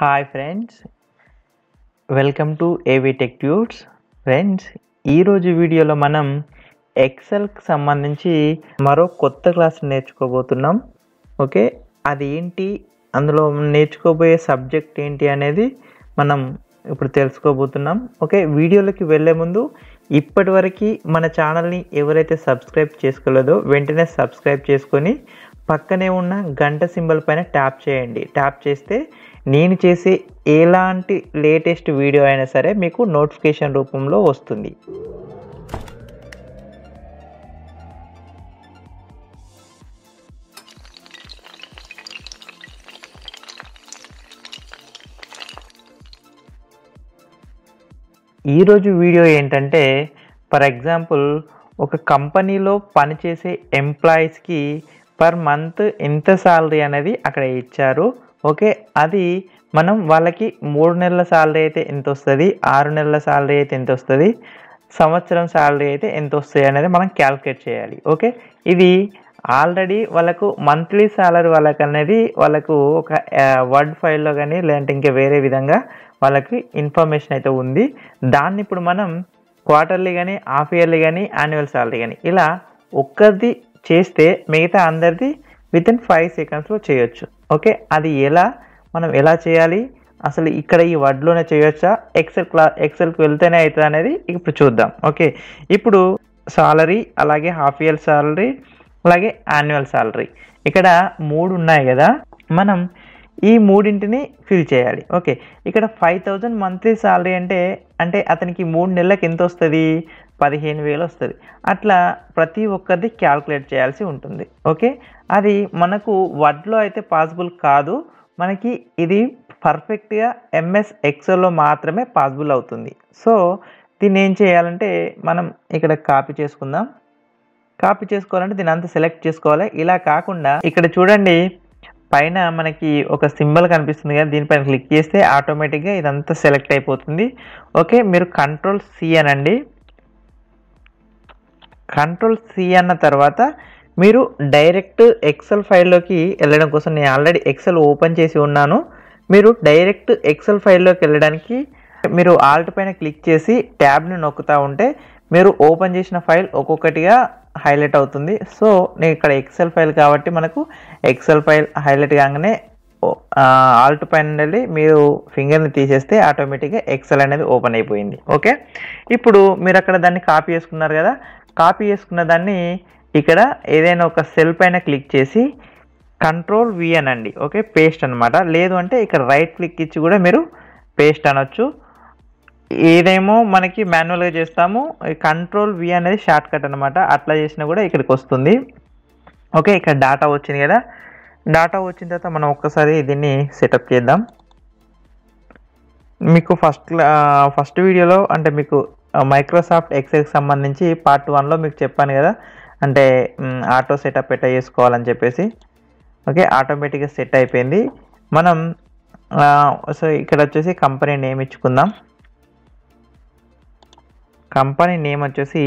hi friends welcome to A V tech tuts friends ఈరోజు వీడియోలో మనం ఎక్సెల్కి సంబంధించి మరో కొత్త క్లాస్ నేర్చుకోబోతున్నాం ఓకే అది ఏంటి అందులో నేర్చుకోబోయే సబ్జెక్ట్ ఏంటి అనేది మనం ఇప్పుడు తెలుసుకోబోతున్నాం ఓకే వీడియోలోకి వెళ్ళే ముందు ఇప్పటివరకు మన ఛానల్ని ఎవరైతే సబ్స్క్రైబ్ చేసుకోలేదో వెంటనే సబ్స్క్రైబ్ చేసుకొని పక్కనే ఉన్న గంట సింబల్ పైన ట్యాప్ చేయండి ట్యాప్ చేస్తే నేను చేసే ఎలాంటి లేటెస్ట్ వీడియో అయినా సరే మీకు నోటిఫికేషన్ రూపంలో వస్తుంది ఈరోజు వీడియో ఏంటంటే ఫర్ ఎగ్జాంపుల్ ఒక కంపెనీలో పనిచేసే ఎంప్లాయీస్కి పర్ మంత్ ఎంత శాలరీ అనేది అక్కడ ఇచ్చారు ఓకే అది మనం వాళ్ళకి మూడు నెలల శాలరీ అయితే ఎంత వస్తుంది ఆరు నెలల శాలరీ అయితే ఎంత వస్తుంది సంవత్సరం శాలరీ అయితే ఎంత వస్తుంది అనేది మనం క్యాల్కులేట్ చేయాలి ఓకే ఇది ఆల్రెడీ వాళ్ళకు మంత్లీ శాలరీ వాళ్ళకి అనేది వాళ్ళకు ఒక వర్డ్ ఫైల్లో కానీ లేదంటే ఇంకా వేరే విధంగా వాళ్ళకి ఇన్ఫర్మేషన్ అయితే ఉంది దాన్ని ఇప్పుడు మనం క్వార్టర్లీ కానీ హాఫ్ ఇయర్లీ కానీ యాన్యువల్ శాలరీ కానీ ఇలా ఒక్కరిది చేస్తే మిగతా అందరిది విత్ ఇన్ ఫైవ్ సెకండ్స్లో చేయొచ్చు ఓకే అది ఎలా మనం ఎలా చేయాలి అసలు ఇక్కడ ఈ వర్డ్లోనే చేయొచ్చా ఎక్సెల్ క్లా ఎక్సెల్కి వెళ్తేనే అవుతుంది అనేది ఇప్పుడు చూద్దాం ఓకే ఇప్పుడు సాలరీ అలాగే హాఫ్ ఇయర్ సాలరీ అలాగే యాన్యువల్ సాలరీ ఇక్కడ మూడు ఉన్నాయి కదా మనం ఈ మూడింటిని ఫిల్ చేయాలి ఓకే ఇక్కడ ఫైవ్ థౌజండ్ మంత్లీ సాలరీ అంటే అంటే అతనికి మూడు నెలలకు ఎంత వస్తుంది పదిహేను వేలు వస్తుంది అట్లా ప్రతి ఒక్కరిది క్యాల్కులేట్ చేయాల్సి ఉంటుంది ఓకే అది మనకు వర్డ్లో అయితే పాసిబుల్ కాదు మనకి ఇది పర్ఫెక్ట్గా ఎంఎస్ ఎక్సెల్లో మాత్రమే పాసిబుల్ అవుతుంది సో దీన్ని ఏం చేయాలంటే మనం ఇక్కడ కాపీ చేసుకుందాం కాపీ చేసుకోవాలంటే దీని అంతా సెలెక్ట్ చేసుకోవాలి ఇలా కాకుండా ఇక్కడ చూడండి పైన మనకి ఒక సింబల్ కనిపిస్తుంది కదా దీనిపైన క్లిక్ చేస్తే ఆటోమేటిక్గా ఇదంతా సెలెక్ట్ అయిపోతుంది ఓకే మీరు కంట్రోల్ సి అనండి కంట్రోల్ సి అన్న తర్వాత మీరు డైరెక్ట్ ఎక్సెల్ ఫైల్లోకి వెళ్ళడం కోసం నేను ఆల్రెడీ ఎక్సెల్ ఓపెన్ చేసి ఉన్నాను మీరు డైరెక్ట్ ఎక్సెల్ ఫైల్లోకి వెళ్ళడానికి మీరు ఆల్ట్ పైన క్లిక్ చేసి ట్యాబ్ని నొక్కుతూ ఉంటే మీరు ఓపెన్ చేసిన ఫైల్ ఒక్కొక్కటిగా హైలైట్ అవుతుంది సో నేను ఇక్కడ ఎక్సెల్ ఫైల్ కాబట్టి మనకు ఎక్సెల్ ఫైల్ హైలైట్ కాగానే ఆల్ట్ పైన వెళ్ళి మీరు ఫింగర్ని తీసేస్తే ఆటోమేటిక్గా ఎక్సెల్ అనేది ఓపెన్ అయిపోయింది ఓకే ఇప్పుడు మీరు అక్కడ దాన్ని కాపీ చేసుకున్నారు కదా కాపీ చేసుకున్న దాన్ని ఇక్కడ ఏదైనా ఒక సెల్ పైన క్లిక్ చేసి కంట్రోల్ వి అనండి ఓకే పేస్ట్ అనమాట లేదు అంటే ఇక్కడ రైట్ క్లిక్ ఇచ్చి కూడా మీరు పేస్ట్ అనొచ్చు ఏదేమో మనకి మాన్యువల్గా చేస్తాము కంట్రోల్ వి అనేది షార్ట్ కట్ అనమాట అట్లా చేసినా కూడా ఇక్కడికి వస్తుంది ఓకే ఇక్కడ డాటా వచ్చింది కదా డాటా వచ్చిన తర్వాత మనం ఒక్కసారి దీన్ని సెటప్ చేద్దాం మీకు ఫస్ట్ ఫస్ట్ వీడియోలో అంటే మీకు మైక్రోసాఫ్ట్ ఎక్సెల్కి సంబంధించి పార్ట్ వన్లో మీకు చెప్పాను కదా అంటే ఆటో సెటప్ ఎట్లా చేసుకోవాలని చెప్పేసి ఓకే ఆటోమేటిక్గా సెట్ అయిపోయింది మనం సో ఇక్కడ వచ్చేసి కంపెనీ నేమ్ ఇచ్చుకుందాం కంపెనీ నేమ్ వచ్చేసి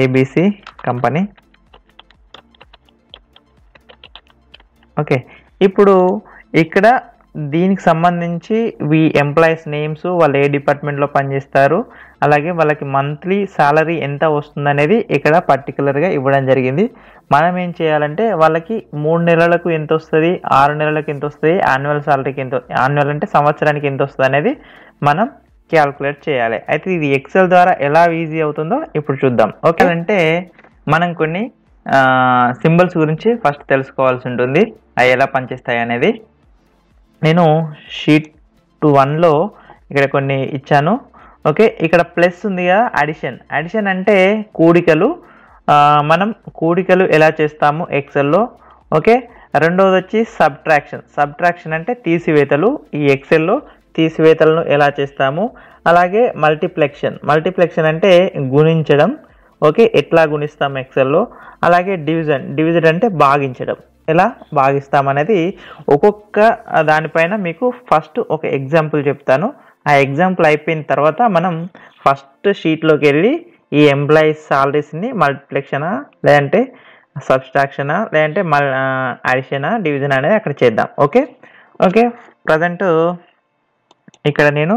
ఏబిసి కంపెనీ ఓకే ఇప్పుడు ఇక్కడ దీనికి సంబంధించి వీ ఎంప్లాయీస్ నేమ్స్ వాళ్ళు ఏ డిపార్ట్మెంట్లో పనిచేస్తారు అలాగే వాళ్ళకి మంత్లీ శాలరీ ఎంత వస్తుంది అనేది ఇక్కడ పర్టికులర్గా ఇవ్వడం జరిగింది మనం ఏం చేయాలంటే వాళ్ళకి మూడు నెలలకు ఎంత వస్తుంది ఆరు నెలలకు ఎంత వస్తుంది యాన్యువల్ శాలరీకి ఎంత యాన్యువల్ అంటే సంవత్సరానికి ఎంత వస్తుంది అనేది మనం క్యాల్కులేట్ చేయాలి అయితే ఇది ఎక్సెల్ ద్వారా ఎలా ఈజీ అవుతుందో ఇప్పుడు చూద్దాం ఓకే అంటే మనం కొన్ని సింబల్స్ గురించి ఫస్ట్ తెలుసుకోవాల్సి ఉంటుంది అవి ఎలా పనిచేస్తాయి అనేది నేను షీట్ టు వన్లో ఇక్కడ కొన్ని ఇచ్చాను ఓకే ఇక్కడ ప్లస్ ఉంది కదా అడిషన్ అడిషన్ అంటే కూడికలు మనం కూడికలు ఎలా చేస్తాము ఎక్సెల్లో ఓకే రెండవది వచ్చి సబ్ట్రాక్షన్ సబ్ట్రాక్షన్ అంటే తీసివేతలు ఈ ఎక్సెల్లో తీసివేతలను ఎలా చేస్తాము అలాగే మల్టీప్లెక్షన్ మల్టీప్లెక్షన్ అంటే గుణించడం ఓకే ఎట్లా గుణిస్తాం ఎక్సెల్లో అలాగే డివిజన్ డివిజన్ అంటే భాగించడం ఎలా భాగిస్తామనేది ఒక్కొక్క దానిపైన మీకు ఫస్ట్ ఒక ఎగ్జాంపుల్ చెప్తాను ఆ ఎగ్జాంపుల్ అయిపోయిన తర్వాత మనం ఫస్ట్ షీట్లోకి వెళ్ళి ఈ ఎంప్లాయీస్ సాలరీస్ని మల్టిప్లెక్షనా లేదంటే సబ్స్ట్రాక్షనా లేదంటే మల్ అడిషనా డివిజన్ అనేది అక్కడ చేద్దాం ఓకే ఓకే ప్రజెంట్ ఇక్కడ నేను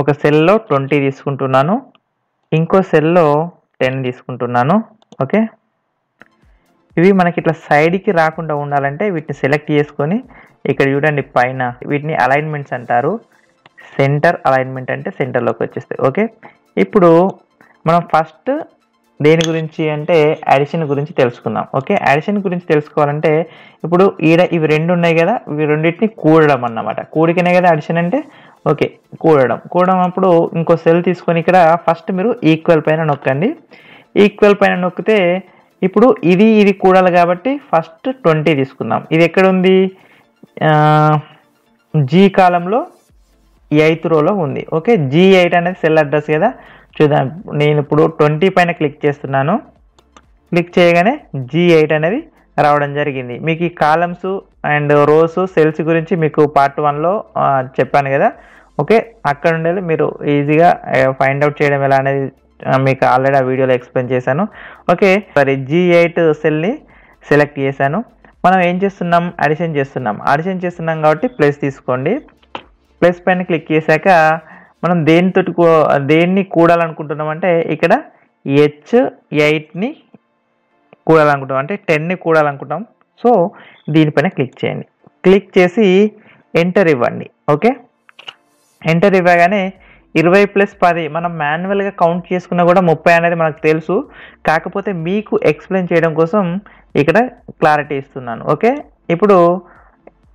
ఒక సెల్లో ట్వంటీ తీసుకుంటున్నాను ఇంకో సెల్లో టెన్ తీసుకుంటున్నాను ఓకే ఇవి మనకి ఇట్లా సైడ్కి రాకుండా ఉండాలంటే వీటిని సెలెక్ట్ చేసుకొని ఇక్కడ చూడండి పైన వీటిని అలైన్మెంట్స్ అంటారు సెంటర్ అలైన్మెంట్ అంటే సెంటర్లోకి వచ్చేస్తాయి ఓకే ఇప్పుడు మనం ఫస్ట్ దేని గురించి అంటే అడిషన్ గురించి తెలుసుకుందాం ఓకే అడిషన్ గురించి తెలుసుకోవాలంటే ఇప్పుడు ఈడ ఇవి రెండు ఉన్నాయి కదా ఇవి రెండింటిని కూడడం అన్నమాట కూడికనే కదా అడిషన్ అంటే ఓకే కూడడం కూడడం అప్పుడు ఇంకో సెల్ తీసుకొని ఇక్కడ ఫస్ట్ మీరు ఈక్వల్ పైన నొక్కండి ఈక్వల్ పైన నొక్కితే ఇప్పుడు ఇది ఇది కూడాలి కాబట్టి ఫస్ట్ ట్వంటీ తీసుకుందాం ఇది ఎక్కడుంది జీ కాలంలో ఎయిత్ రోలో ఉంది ఓకే జీ ఎయిట్ అనేది సెల్ అడ్రస్ కదా చూద్దాం నేను ఇప్పుడు ట్వంటీ పైన క్లిక్ చేస్తున్నాను క్లిక్ చేయగానే జీ ఎయిట్ అనేది రావడం జరిగింది మీకు ఈ కాలమ్స్ అండ్ రోస్ సెల్స్ గురించి మీకు పార్ట్ వన్లో చెప్పాను కదా ఓకే అక్కడ ఉండేది మీరు ఈజీగా ఫైండ్ అవుట్ చేయడం ఎలా అనేది మీకు ఆల్రెడీ ఆ వీడియోలో ఎక్స్ప్లెయిన్ చేశాను ఓకే సరే జీ ఎయిట్ సెల్ని సెలెక్ట్ చేశాను మనం ఏం చేస్తున్నాం అడిషన్ చేస్తున్నాం అడిషన్ చేస్తున్నాం కాబట్టి ప్లస్ తీసుకోండి ప్లస్ పైన క్లిక్ చేశాక మనం దేనితో దేన్ని కూడాలనుకుంటున్నాం అంటే ఇక్కడ హెచ్ ఎయిట్ని కూడాలనుకుంటాం అంటే టెన్ని కూడాలనుకుంటాం సో దీనిపైన క్లిక్ చేయండి క్లిక్ చేసి ఎంటర్ ఇవ్వండి ఓకే ఎంటర్ ఇవ్వగానే ఇరవై ప్లస్ పది మనం మాన్యువల్గా కౌంట్ చేసుకున్నా కూడా ముప్పై అనేది మనకు తెలుసు కాకపోతే మీకు ఎక్స్ప్లెయిన్ చేయడం కోసం ఇక్కడ క్లారిటీ ఇస్తున్నాను ఓకే ఇప్పుడు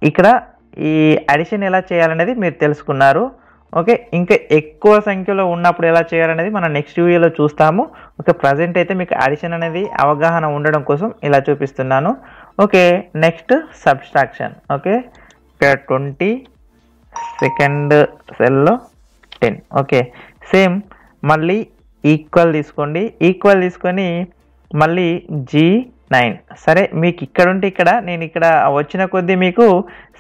ఇక్కడ ఈ అడిషన్ ఎలా చేయాలనేది మీరు తెలుసుకున్నారు ఓకే ఇంకా ఎక్కువ సంఖ్యలో ఉన్నప్పుడు ఎలా చేయాలనేది మనం నెక్స్ట్ వీడియోలో చూస్తాము ఓకే ప్రజెంట్ అయితే మీకు అడిషన్ అనేది అవగాహన ఉండడం కోసం ఇలా చూపిస్తున్నాను ఓకే నెక్స్ట్ సబ్స్ట్రాక్షన్ ఓకే ఇక్కడ ట్వంటీ సెకండ్ సెల్లో టెన్ ఓకే సేమ్ మళ్ళీ ఈక్వల్ తీసుకోండి ఈక్వల్ తీసుకొని మళ్ళీ జీ నైన్ సరే మీకు ఇక్కడ ఉంటే ఇక్కడ నేను ఇక్కడ వచ్చిన కొద్దీ మీకు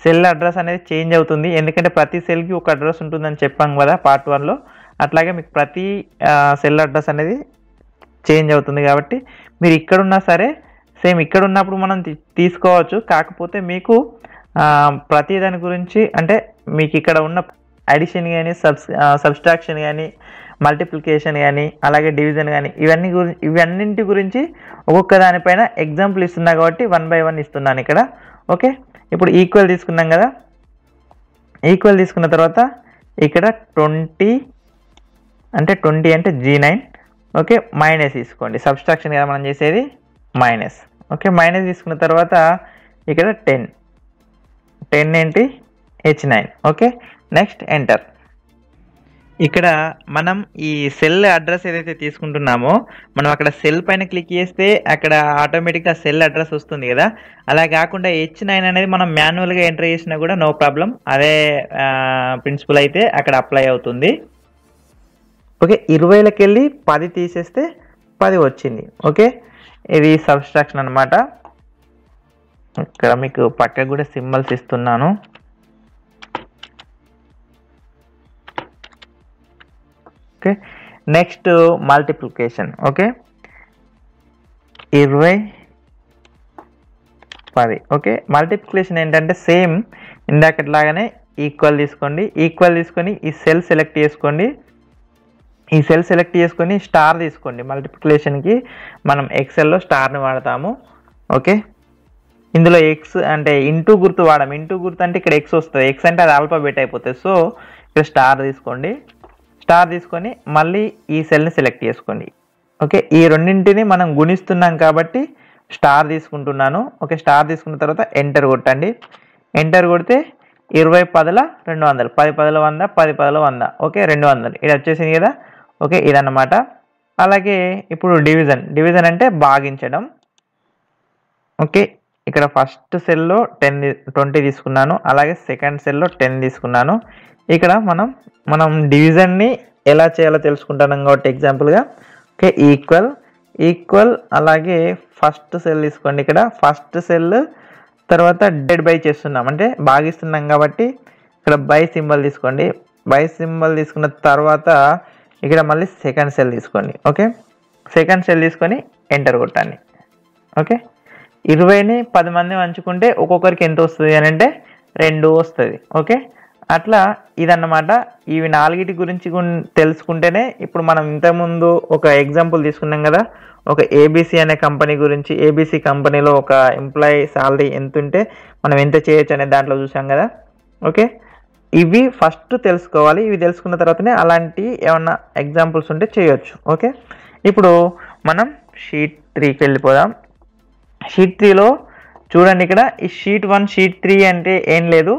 సెల్ అడ్రస్ అనేది చేంజ్ అవుతుంది ఎందుకంటే ప్రతి సెల్కి ఒక అడ్రస్ ఉంటుందని చెప్పాం కదా పార్ట్ వన్లో అట్లాగే మీకు ప్రతి సెల్ అడ్రస్ అనేది చేంజ్ అవుతుంది కాబట్టి మీరు ఇక్కడున్నా సరే సేమ్ ఇక్కడ ఉన్నప్పుడు మనం తీసుకోవచ్చు కాకపోతే మీకు ప్రతి దాని గురించి అంటే మీకు ఇక్కడ ఉన్న అడిషన్ కానీ సబ్స్ సబ్స్ట్రాక్షన్ కానీ మల్టిప్లికేషన్ కానీ అలాగే డివిజన్ కానీ ఇవన్నీ గురి ఇవన్నింటి గురించి ఒక్కొక్క దానిపైన ఎగ్జాంపుల్ ఇస్తున్నా కాబట్టి వన్ బై వన్ ఇస్తున్నాను ఇక్కడ ఓకే ఇప్పుడు ఈక్వల్ తీసుకున్నాం కదా ఈక్వల్ తీసుకున్న తర్వాత ఇక్కడ ట్వంటీ అంటే ట్వంటీ అంటే జీ నైన్ ఓకే మైనస్ తీసుకోండి సబ్స్ట్రాక్షన్ కదా మనం చేసేది మైనస్ ఓకే మైనస్ తీసుకున్న తర్వాత ఇక్కడ టెన్ టెన్ ఏంటి H nine okay next enter ఇక్కడ మనం ఈ సెల్ అడ్రస్ ఏదైతే తీసుకుంటున్నామో మనం అక్కడ సెల్ పైన క్లిక్ చేస్తే అక్కడ ఆటోమేటిక్గా సెల్ అడ్రస్ వస్తుంది కదా అలా కాకుండా హెచ్ నైన్ అనేది మనం మాన్యువల్గా ఎంటర్ చేసినా కూడా నో ప్రాబ్లం అదే ప్రిన్సిపల్ అయితే అక్కడ అప్లై అవుతుంది ఓకే ఇరవైలకి వెళ్ళి పది తీసేస్తే పది వచ్చింది ఓకే ఇది సబ్స్ట్రాక్షన్ అనమాట ఇక్కడ మీకు పక్కకు కూడా సింబల్స్ ఇస్తున్నాను ఓకే నెక్స్ట్ మల్టిప్లికేషన్ ఓకే ఇరవై పది ఓకే మల్టిప్లికేషన్ ఏంటంటే సేమ్ ఇందాకట్లాగానే ఈక్వల్ తీసుకోండి ఈక్వల్ తీసుకొని ఈ సెల్ సెలెక్ట్ చేసుకోండి ఈ సెల్ సెలెక్ట్ చేసుకొని స్టార్ తీసుకోండి మల్టిప్లికేషన్కి మనం ఎక్సెల్లో స్టార్ని వాడతాము ఓకే ఇందులో ఎక్స్ అంటే ఇంటూ గుర్తు వాడము ఇంటూ గుర్తు అంటే ఇక్కడ ఎక్స్ వస్తుంది ఎక్స్ అంటే అది ఆల్ఫాబెట్ అయిపోతుంది సో ఇక్కడ స్టార్ తీసుకోండి స్టార్ తీసుకొని మళ్ళీ ఈ సెల్ని సెలెక్ట్ చేసుకోండి ఓకే ఈ రెండింటిని మనం గుణిస్తున్నాం కాబట్టి స్టార్ తీసుకుంటున్నాను ఓకే స్టార్ తీసుకున్న తర్వాత ఎంటర్ కొట్టండి ఎంటర్ కొడితే ఇరవై పదల రెండు వందలు పది పదల వంద పది పదల వంద ఓకే రెండు వందలు ఇది వచ్చేసింది కదా ఓకే ఇదన్నమాట అలాగే ఇప్పుడు డివిజన్ డివిజన్ అంటే భాగించడం ఓకే ఇక్కడ ఫస్ట్ సెల్లో టెన్ ట్వంటీ తీసుకున్నాను అలాగే సెకండ్ సెల్లో టెన్ తీసుకున్నాను ఇక్కడ మనం మనం డివిజన్ని ఎలా చేయాలో తెలుసుకుంటాను కాబట్టి ఎగ్జాంపుల్గా ఓకే ఈక్వల్ ఈక్వల్ అలాగే ఫస్ట్ సెల్ తీసుకోండి ఇక్కడ ఫస్ట్ సెల్ తర్వాత డెడ్ బై చేస్తున్నాం అంటే భాగిస్తున్నాం కాబట్టి ఇక్కడ బై సింబల్ తీసుకోండి బై సింబల్ తీసుకున్న తర్వాత ఇక్కడ మళ్ళీ సెకండ్ సెల్ తీసుకోండి ఓకే సెకండ్ సెల్ తీసుకొని ఎంటర్ కొట్టండి ఓకే ఇరవైని పది మంది పంచుకుంటే ఒక్కొక్కరికి ఎంత వస్తుంది అని అంటే రెండు వస్తుంది ఓకే అట్లా ఇదన్నమాట ఇవి నాలుగిటి గురించి తెలుసుకుంటేనే ఇప్పుడు మనం ఇంతకుముందు ఒక ఎగ్జాంపుల్ తీసుకున్నాం కదా ఒక ఏబీసీ అనే కంపెనీ గురించి ఏబీసీ కంపెనీలో ఒక ఎంప్లాయీ శాలరీ ఎంత ఉంటే మనం ఎంత చేయొచ్చు అనే దాంట్లో చూసాం కదా ఓకే ఇవి ఫస్ట్ తెలుసుకోవాలి ఇవి తెలుసుకున్న తర్వాతనే అలాంటి ఏమన్నా ఎగ్జాంపుల్స్ ఉంటే చేయొచ్చు ఓకే ఇప్పుడు మనం షీట్ త్రీకి వెళ్ళిపోదాం షీట్ త్రీలో చూడండి ఇక్కడ ఈ షీట్ వన్ షీట్ త్రీ అంటే ఏం లేదు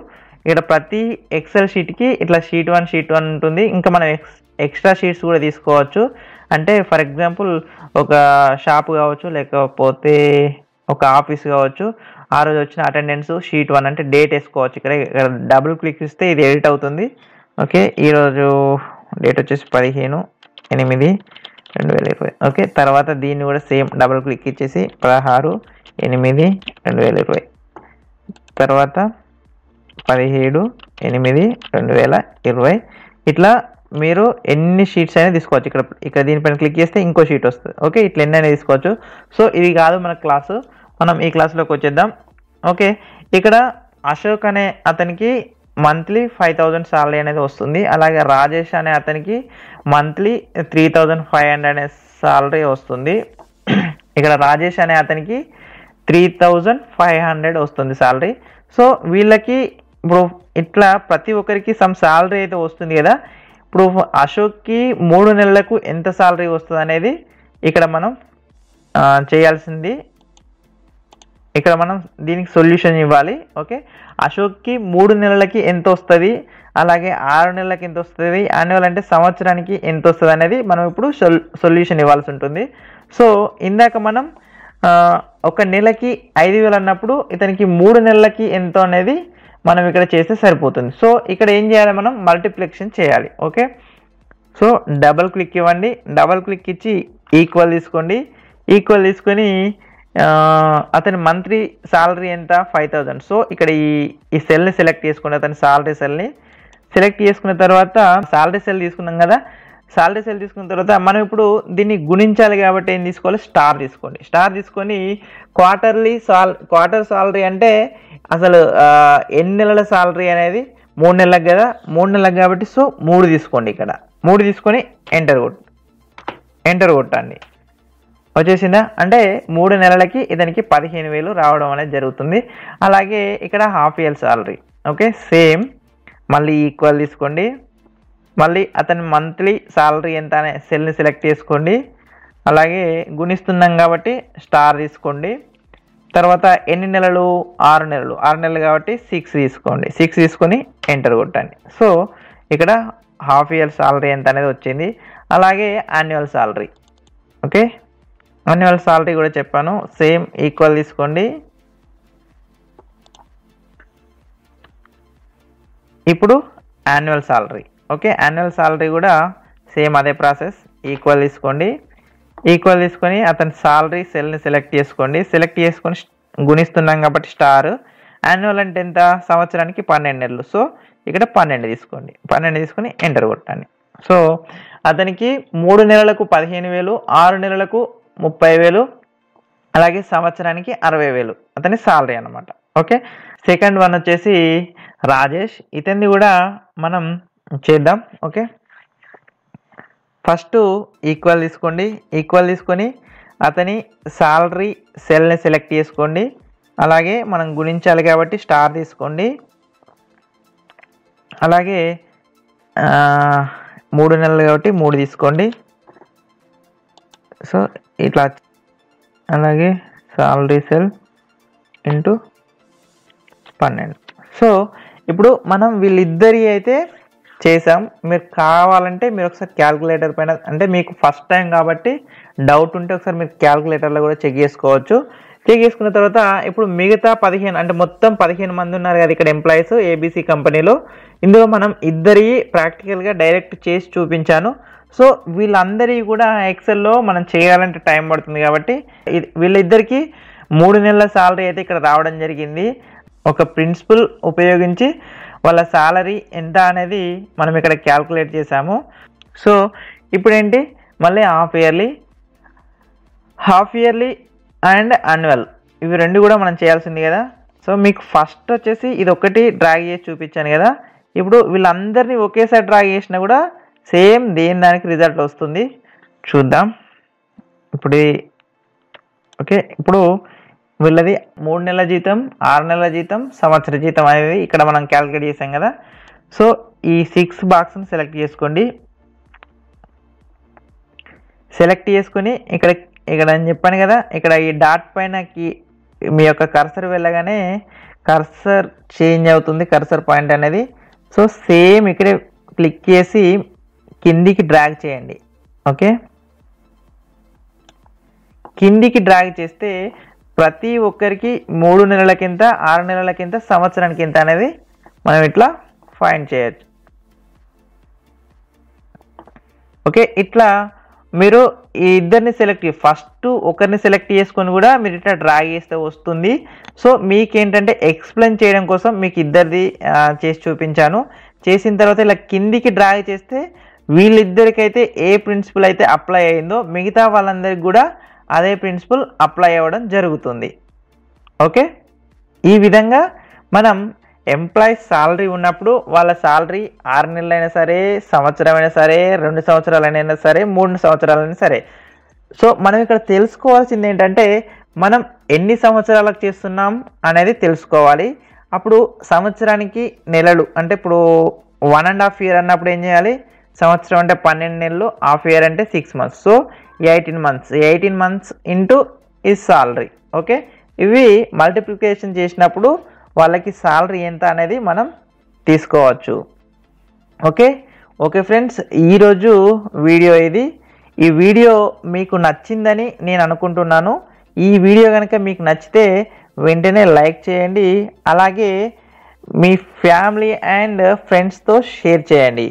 ఇక్కడ ప్రతి ఎక్సెల్ షీట్కి ఇట్లా షీట్ వన్ షీట్ వన్ ఉంటుంది ఇంకా మనం ఎక్స్ ఎక్స్ట్రా షీట్స్ కూడా తీసుకోవచ్చు అంటే ఫర్ ఎగ్జాంపుల్ ఒక షాప్ కావచ్చు లేకపోతే ఒక ఆఫీస్ కావచ్చు ఆ రోజు వచ్చిన అటెండెన్స్ షీట్ వన్ అంటే డేట్ వేసుకోవచ్చు ఇక్కడ ఇక్కడ డబుల్ క్లిక్ ఇస్తే ఇది ఎడిట్ అవుతుంది ఓకే ఈరోజు డేట్ వచ్చేసి పదిహేను ఎనిమిది రెండు వేల ఇరవై ఓకే తర్వాత దీన్ని కూడా సేమ్ డబల్ క్లిక్ ఇచ్చేసి పదహారు ఎనిమిది రెండు వేల ఇరవై తర్వాత పదిహేడు ఎనిమిది రెండు వేల ఇరవై ఇట్లా మీరు ఎన్ని షీట్స్ అయినా తీసుకోవచ్చు ఇక్కడ ఇక్కడ దీనిపైన క్లిక్ చేస్తే ఇంకో షీట్ వస్తుంది ఓకే ఇట్లా ఎన్ని అయినా తీసుకోవచ్చు సో ఇది కాదు మన క్లాసు మనం ఈ క్లాస్లోకి వచ్చేద్దాం ఓకే ఇక్కడ అశోక్ అనే అతనికి మంత్లీ ఫైవ్ థౌజండ్ సాలరీ అనేది వస్తుంది అలాగే రాజేష్ అనే అతనికి monthly three thousand five hundred అనే సాలరీ వస్తుంది ఇక్కడ రాజేష్ అనే అతనికి త్రీ థౌజండ్ ఫైవ్ హండ్రెడ్ వస్తుంది సాలరీ సో వీళ్ళకి ఇప్పుడు ఇట్లా ప్రతి ఒక్కరికి సమ్ సాలరీ అయితే వస్తుంది కదా ఇప్పుడు అశోక్కి మూడు నెలలకు ఎంత సాలరీ వస్తుంది అనేది ఇక్కడ మనం చేయాల్సింది ఇక్కడ మనం దీనికి సొల్యూషన్ ఇవ్వాలి ఓకే అశోక్కి మూడు నెలలకి ఎంత వస్తుంది అలాగే ఆరు నెలలకి ఎంత వస్తుంది యాన్యువల్ అంటే సంవత్సరానికి ఎంత వస్తుంది అనేది మనం ఇప్పుడు సొల్యూషన్ ఇవ్వాల్సి ఉంటుంది సో ఇందాక మనం ఒక నెలకి ఐదు వేలు అన్నప్పుడు ఇతనికి మూడు నెలలకి ఎంత అనేది మనం ఇక్కడ చేస్తే సరిపోతుంది సో ఇక్కడ ఏం చేయాలి మనం మల్టిప్లెక్షన్ చేయాలి ఓకే సో డబల్ క్లిక్ ఇవ్వండి డబల్ క్లిక్ ఇచ్చి ఈక్వల్ తీసుకోండి ఈక్వల్ తీసుకొని అతని మంత్లీ శాలరీ ఎంత ఫైవ్ థౌజండ్ సో ఇక్కడ ఈ ఈ సెల్ని సెలెక్ట్ చేసుకుని అతని శాలరీ సెల్ని సెలెక్ట్ చేసుకున్న తర్వాత శాలరీ సెల్ తీసుకున్నాం కదా శాలరీ సెల్ తీసుకున్న తర్వాత మనం ఇప్పుడు దీన్ని గుణించాలి కాబట్టి ఏం తీసుకోవాలి స్టార్ తీసుకోండి స్టార్ తీసుకొని క్వార్టర్లీ సాల్ క్వార్టర్ శాలరీ అంటే అసలు ఎన్ని నెలల శాలరీ అనేది మూడు నెలలకు కదా మూడు నెలలకు కాబట్టి సో మూడు తీసుకోండి ఇక్కడ మూడు తీసుకొని ఎంటర్ కొట్ ఎంటర్ కొట్టండి వచ్చేసిందా అంటే మూడు నెలలకి ఇతనికి పదిహేను వేలు రావడం అనేది జరుగుతుంది అలాగే ఇక్కడ half year salary okay same మళ్ళీ ఈక్వల్ తీసుకోండి మళ్ళీ అతని మంత్లీ సాలరీ ఎంత అనే సెల్ని సెలెక్ట్ చేసుకోండి అలాగే గుణిస్తున్నాం కాబట్టి స్టార్ తీసుకోండి తర్వాత ఎన్ని నెలలు ఆరు నెలలు ఆరు నెలలు కాబట్టి సిక్స్ తీసుకోండి సిక్స్ తీసుకొని ఎంటర్ కొట్టండి సో ఇక్కడ హాఫ్ ఇయర్ సాలరీ ఎంత అనేది వచ్చింది అలాగే annual salary okay annual salary కూడా చెప్పాను సేమ్ ఈక్వల్ తీసుకోండి ఇప్పుడు annual salary okay annual salary కూడా సేమ్ అదే ప్రాసెస్ ఈక్వల్ తీసుకోండి ఈక్వల్ తీసుకొని అతని సాలరీ సెల్ని సెలెక్ట్ చేసుకోండి సెలెక్ట్ చేసుకొని గుణిస్తున్నాం కాబట్టి స్టార్ యాన్యువల్ అంటే ఎంత సంవత్సరానికి పన్నెండు నెలలు సో ఇక్కడ పన్నెండు తీసుకోండి పన్నెండు తీసుకొని ఎంటర్ కొట్టండి సో అతనికి మూడు నెలలకు పదిహేను వేలు ఆరు నెలలకు ముప్పై వేలు అలాగే సంవత్సరానికి అరవై వేలు అతని సాలరీ అనమాట ఓకే సెకండ్ వన్ వచ్చేసి రాజేష్ ఇతన్ని కూడా మనం చేద్దాం ఓకే ఫస్ట్ ఈక్వల్ తీసుకోండి ఈక్వల్ తీసుకొని అతని సాలరీ సెల్ని సెలెక్ట్ చేసుకోండి అలాగే మనం గుణించాలి కాబట్టి స్టార్ తీసుకోండి అలాగే మూడు నెలలు కాబట్టి మూడు తీసుకోండి సో ఇట్లా అలాగే సాలరీ సెల్ ఇంటూ పన్నెండు సో ఇప్పుడు మనం వీళ్ళిద్దరి అయితే చేసాం మీరు కావాలంటే మీరు ఒకసారి క్యాల్కులేటర్ పైన అంటే మీకు ఫస్ట్ టైం కాబట్టి డౌట్ ఉంటే ఒకసారి మీరు క్యాల్కులేటర్లో కూడా చెక్ చేసుకోవచ్చు చెక్ చేసుకున్న తర్వాత ఇప్పుడు మిగతా పదిహేను అంటే మొత్తం పదిహేను మంది ఉన్నారు కదా ఇక్కడ ఎంప్లాయీస్ ఏబీసీ కంపెనీలో ఇందులో మనం ఇద్దరి ప్రాక్టికల్గా డైరెక్ట్ చేసి చూపించాను సో వీళ్ళందరి కూడా ఎక్సెల్లో మనం చేయాలంటే టైం పడుతుంది కాబట్టి వీళ్ళిద్దరికీ మూడు నెలల శాలరీ అయితే ఇక్కడ రావడం జరిగింది ఒక ప్రిన్సిపల్ ఉపయోగించి వాళ్ళ శాలరీ ఎంత అనేది మనం ఇక్కడ క్యాల్కులేట్ చేసాము సో ఇప్పుడేంటి మళ్ళీ half yearly half yearly and annual ఇవి రెండు కూడా మనం చేయాల్సింది కదా సో మీకు ఫస్ట్ వచ్చేసి ఇది ఒకటి డ్రాగ్ చేసి చూపించాను కదా ఇప్పుడు వీళ్ళందరినీ ఒకేసారి డ్రాగ్ చేసినా కూడా సేమ్ దేని దానికి రిజల్ట్ వస్తుంది చూద్దాం ఇప్పుడు ఓకే ఇప్పుడు వీళ్ళది మూడు నెలల జీతం ఆరు నెలల జీతం సంవత్సర జీతం అనేవి ఇక్కడ మనం క్యాలిక్యులేట్ చేసాం కదా సో ఈ సిక్స్ బాక్స్ని సెలెక్ట్ చేసుకోండి సెలెక్ట్ చేసుకుని ఇక్కడ ఇక్కడ నేను చెప్పాను కదా ఇక్కడ ఈ డాట్ పైన మీ యొక్క కర్సర్ వెళ్ళగానే కర్సర్ చేంజ్ అవుతుంది కర్సర్ పాయింట్ అనేది సో సేమ్ ఇక్కడే క్లిక్ చేసి కిందికి డ్రాగ్ చేయండి ఓకే కిందికి డ్రాగ్ చేస్తే ప్రతి ఒక్కరికి మూడు నెలల కింద ఆరు నెలల కింద సంవత్సరానికి కింద అనేది మనం ఇట్లా ఫైండ్ చేయొచ్చు ఓకే ఇట్లా మీరు ఈ ఇద్దరిని సెలెక్ట్ ఫస్ట్ ఒకరిని సెలెక్ట్ చేసుకొని కూడా మీరు ఇట్లా డ్రాగ్ చేస్తే వస్తుంది సో మీకేంటంటే ఎక్స్ప్లెయిన్ చేయడం కోసం మీకు ఇద్దరిది చేసి చూపించాను చేసిన తర్వాత ఇలా కిందికి డ్రాగ్ చేస్తే వీళ్ళిద్దరికైతే ఏ ప్రిన్సిపల్ అయితే అప్లై అయిందో మిగతా వాళ్ళందరికీ కూడా అదే ప్రిన్సిపల్ అప్లై అవ్వడం జరుగుతుంది ఓకే ఈ విధంగా మనం ఎంప్లాయీస్ శాలరీ ఉన్నప్పుడు వాళ్ళ శాలరీ ఆరు నెలలైనా సరే సంవత్సరమైనా సరే రెండు సంవత్సరాలైనా సరే మూడు సంవత్సరాలైనా సరే సో మనం ఇక్కడ తెలుసుకోవాల్సింది ఏంటంటే మనం ఎన్ని సంవత్సరాలకు చేస్తున్నాం అనేది తెలుసుకోవాలి అప్పుడు సంవత్సరానికి నెలలు అంటే ఇప్పుడు వన్ అండ్ హాఫ్ ఇయర్ అన్నప్పుడు ఏం చేయాలి సంవత్సరం అంటే పన్నెండు నెలలు హాఫ్ ఇయర్ అంటే six months so eighteen months eighteen months into ఈ సాలరీ ఓకే ఇవి మల్టిప్లికేషన్ చేసినప్పుడు వాళ్ళకి సాలరీ ఎంత అనేది మనం తీసుకోవచ్చు ఓకే ఓకే ఫ్రెండ్స్ ఈరోజు వీడియో ఇది ఈ వీడియో మీకు నచ్చిందని నేను అనుకుంటున్నాను ఈ వీడియో కనుక మీకు నచ్చితే వెంటనే లైక్ చేయండి అలాగే మీ ఫ్యామిలీ అండ్ ఫ్రెండ్స్తో షేర్ చేయండి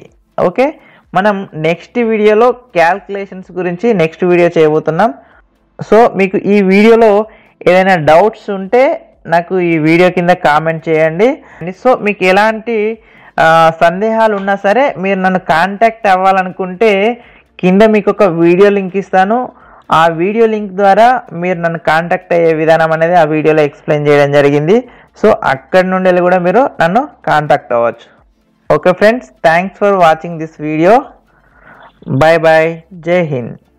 ఓకే మనం నెక్స్ట్ వీడియోలో క్యాల్కులేషన్స్ గురించి నెక్స్ట్ వీడియో చేయబోతున్నాం సో మీకు ఈ వీడియోలో ఏదైనా డౌట్స్ ఉంటే నాకు ఈ వీడియో కింద కామెంట్ చేయండి సో మీకు ఎలాంటి సందేహాలు ఉన్నా సరే మీరు నన్ను కాంటాక్ట్ అవ్వాలనుకుంటే కింద మీకు ఒక వీడియో లింక్ ఇస్తాను ఆ వీడియో లింక్ ద్వారా మీరు నన్ను కాంటాక్ట్ అయ్యే విధానం అనేది ఆ వీడియోలో ఎక్స్ప్లెయిన్ చేయడం జరిగింది సో అక్కడి నుండి కూడా మీరు నన్ను కాంటాక్ట్ అవ్వచ్చు okay friends thanks for watching this video bye bye jai hind